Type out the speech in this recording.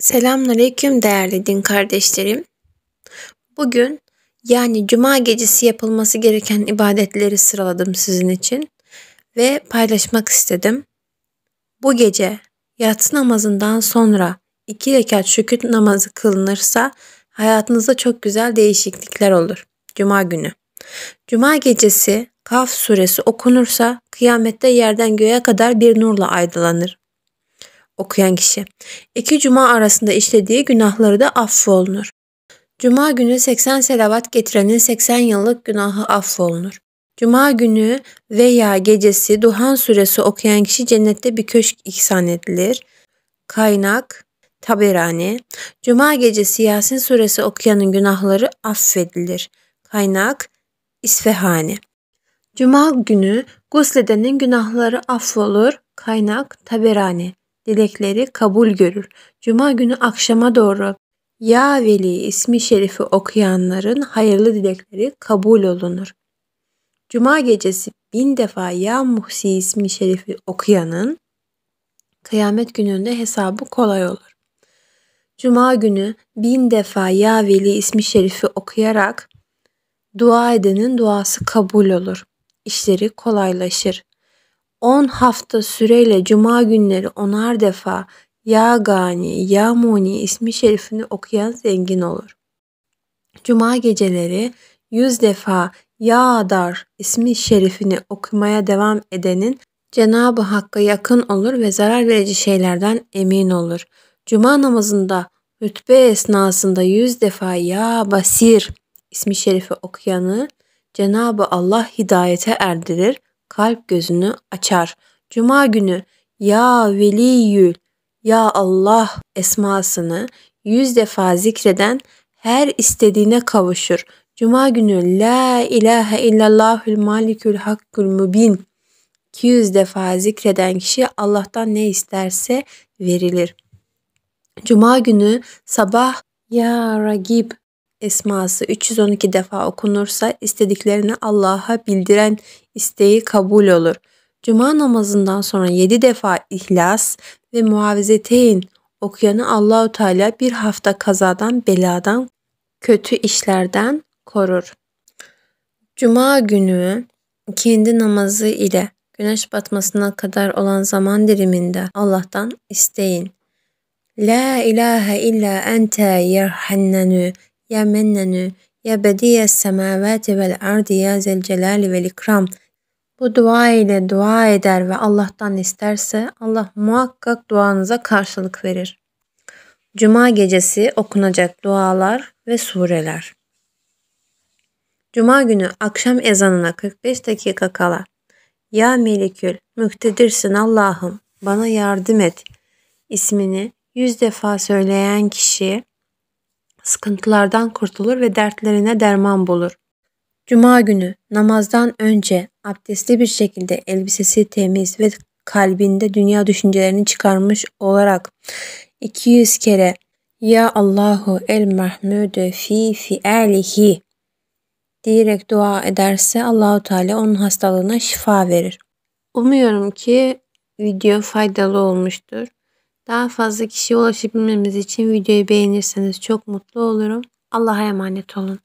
Selamünaleyküm değerli din kardeşlerim. Bugün yani cuma gecesi yapılması gereken ibadetleri sıraladım sizin için ve paylaşmak istedim. Bu gece yatsı namazından sonra iki rekat şükür namazı kılınırsa hayatınızda çok güzel değişiklikler olur. Cuma günü. Cuma gecesi Kaf suresi okunursa kıyamette yerden göğe kadar bir nurla aydınlanır okuyan kişi. İki cuma arasında işlediği günahları da affolunur. Cuma günü 80 selavat getirenin 80 yıllık günahı affolunur. Cuma günü veya gecesi Duhan suresi okuyan kişi cennette bir köşk ihsan edilir. Kaynak Taberani Cuma gecesi Yasin suresi okuyanın günahları affedilir. Kaynak İsfehani Cuma günü gusledenin günahları affolur. Kaynak Taberani dilekleri kabul görür. Cuma günü akşama doğru Ya Veli ismi şerifi okuyanların hayırlı dilekleri kabul olunur. Cuma gecesi bin defa Ya Muhsi ismi şerifi okuyanın kıyamet gününde hesabı kolay olur. Cuma günü bin defa Ya Veli ismi şerifi okuyarak dua edenin duası kabul olur. İşleri kolaylaşır. 10 hafta süreyle cuma günleri onar defa Ya Gani, Ya Muni ismi şerifini okuyan zengin olur. Cuma geceleri 100 defa Ya Dar ismi şerifini okumaya devam edenin Cenab-ı Hakk'a yakın olur ve zarar verici şeylerden emin olur. Cuma namazında rütbe esnasında yüz defa Ya Basir ismi şerifi okuyanı Cenab-ı Allah hidayete erdirir kalp gözünü açar. Cuma günü Ya Veliyül, Ya Allah esmasını yüz defa zikreden her istediğine kavuşur. Cuma günü La ilahe illallahül malikül hakkül mübin 200 defa zikreden kişi Allah'tan ne isterse verilir. Cuma günü sabah Ya Ragib esması 312 defa okunursa istediklerini Allah'a bildiren isteği kabul olur. Cuma namazından sonra 7 defa ihlas ve Muavizeteyn okuyanı Allahu Teala bir hafta kazadan, beladan, kötü işlerden korur. Cuma günü kendi namazı ile güneş batmasına kadar olan zaman diliminde Allah'tan isteyin. La ilahe illa ente yerhennenü يا Mennenü, Ya Bediye semavati vel ardi ya zel celali Bu dua ile dua eder ve Allah'tan isterse Allah muhakkak duanıza karşılık verir. Cuma gecesi okunacak dualar ve sureler. Cuma günü akşam ezanına 45 dakika kala Ya Melikül, müktedirsin Allah'ım, bana yardım et. İsmini 100 defa söyleyen kişi sıkıntılardan kurtulur ve dertlerine derman bulur. Cuma günü namazdan önce abdestli bir şekilde elbisesi temiz ve kalbinde dünya düşüncelerini çıkarmış olarak 200 kere Ya Allahu el mahmudu fi fi'alihi diyerek dua ederse Allahu Teala onun hastalığına şifa verir. Umuyorum ki video faydalı olmuştur. Daha fazla kişiye ulaşabilmemiz için videoyu beğenirseniz çok mutlu olurum. Allah'a emanet olun.